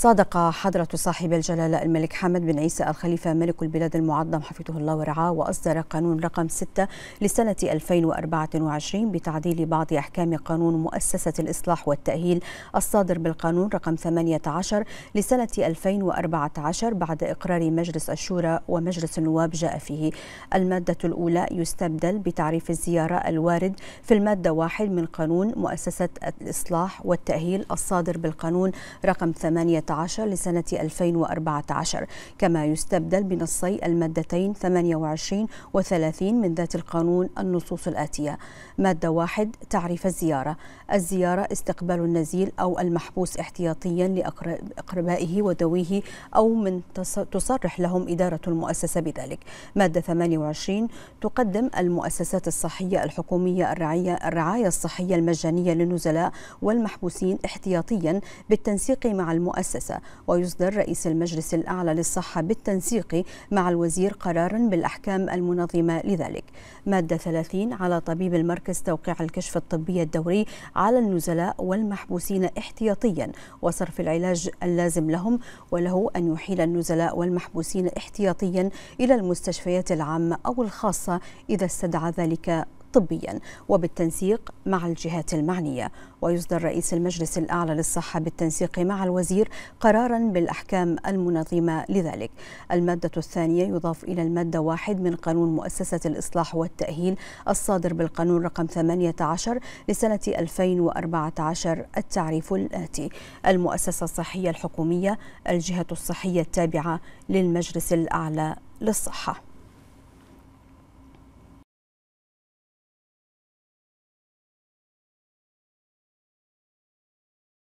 صادق حضرة صاحب الجلالة الملك حمد بن عيسى الخليفة ملك البلاد المعظم حفظه الله ورعاه وأصدر قانون رقم 6 لسنة 2024 بتعديل بعض أحكام قانون مؤسسة الإصلاح والتأهيل الصادر بالقانون رقم 18 لسنة 2014 بعد إقرار مجلس الشورى ومجلس النواب جاء فيه المادة الأولى يستبدل بتعريف الزيارة الوارد في المادة واحد من قانون مؤسسة الإصلاح والتأهيل الصادر بالقانون رقم 18 2016 لسنة 2014 كما يستبدل بنصي المادتين 28 و30 من ذات القانون النصوص الآتية مادة واحد تعريف الزيارة الزيارة استقبال النزيل أو المحبوس احتياطيا لأقربائه وذويه أو من تصرح لهم إدارة المؤسسة بذلك مادة 28 تقدم المؤسسات الصحية الحكومية الرعية الرعاية الصحية المجانية للنزلاء والمحبوسين احتياطيا بالتنسيق مع المؤسسة المؤسسة ويصدر رئيس المجلس الأعلى للصحة بالتنسيق مع الوزير قرارا بالأحكام المنظمة لذلك مادة 30 على طبيب المركز توقيع الكشف الطبي الدوري على النزلاء والمحبوسين احتياطيا وصرف العلاج اللازم لهم وله أن يحيل النزلاء والمحبوسين احتياطيا إلى المستشفيات العامة أو الخاصة إذا استدعى ذلك طبيا وبالتنسيق مع الجهات المعنية ويصدر رئيس المجلس الأعلى للصحة بالتنسيق مع الوزير قرارا بالأحكام المنظمة لذلك المادة الثانية يضاف إلى المادة واحد من قانون مؤسسة الإصلاح والتأهيل الصادر بالقانون رقم 18 لسنة 2014 التعريف الآتي المؤسسة الصحية الحكومية الجهة الصحية التابعة للمجلس الأعلى للصحة